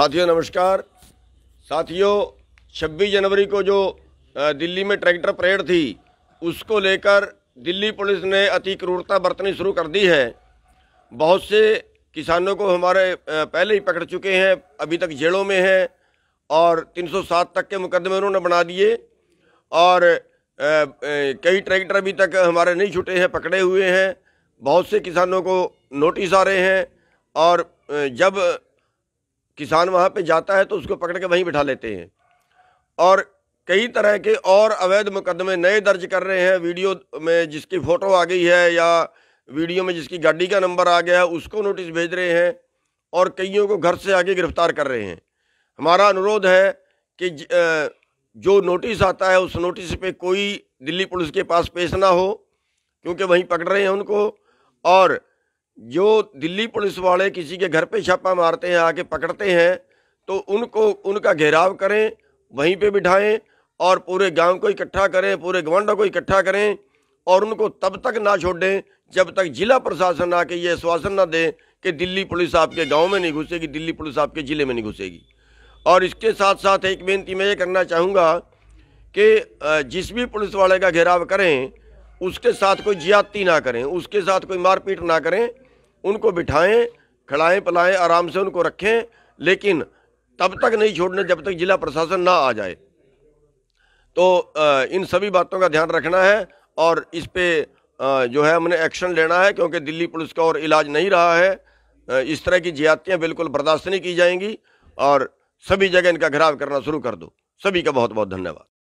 साथियों नमस्कार साथियों 26 जनवरी को जो दिल्ली में ट्रैक्टर परेड थी उसको लेकर दिल्ली पुलिस ने अति क्रूरता बरतनी शुरू कर दी है बहुत से किसानों को हमारे पहले ही पकड़ चुके हैं अभी तक जेलों में हैं और 307 तक के मुकदमे उन्होंने बना दिए और कई ट्रैक्टर अभी तक हमारे नहीं छुटे हैं पकड़े हुए हैं बहुत से किसानों को नोटिस आ रहे हैं और जब किसान वहाँ पे जाता है तो उसको पकड़ के वहीं बिठा लेते हैं और कई तरह के और अवैध मुकदमे नए दर्ज कर रहे हैं वीडियो में जिसकी फ़ोटो आ गई है या वीडियो में जिसकी गाड़ी का नंबर आ गया है उसको नोटिस भेज रहे हैं और कईयों को घर से आगे गिरफ्तार कर रहे हैं हमारा अनुरोध है कि जो नोटिस आता है उस नोटिस पे कोई दिल्ली पुलिस के पास पेश ना हो क्योंकि वहीं पकड़ रहे हैं उनको और जो दिल्ली पुलिस वाले किसी के घर पे छापा मारते हैं आके पकड़ते हैं तो उनको उनका घेराव करें वहीं पे बिठाएं और पूरे गांव को इकट्ठा करें पूरे गवंडों को इकट्ठा करें और उनको तब तक ना छोड़ें जब तक जिला प्रशासन आके ये आश्वासन ना दे कि दिल्ली पुलिस आपके गांव में नहीं घुसेगी दिल्ली पुलिस आपके ज़िले में नहीं घुसेगी और इसके साथ साथ एक बेनती मैं ये करना चाहूँगा कि जिस भी पुलिस वाले का घेराव करें उसके साथ कोई ज्यादती ना करें उसके साथ कोई मारपीट ना करें उनको बिठाएं खड़ाएं पलाएं आराम से उनको रखें लेकिन तब तक नहीं छोड़ना जब तक जिला प्रशासन ना आ जाए तो इन सभी बातों का ध्यान रखना है और इस पर जो है हमने एक्शन लेना है क्योंकि दिल्ली पुलिस का और इलाज नहीं रहा है इस तरह की ज्यादतियाँ बिल्कुल बर्दाश्त नहीं की जाएंगी और सभी जगह इनका घराव करना शुरू कर दो सभी का बहुत बहुत धन्यवाद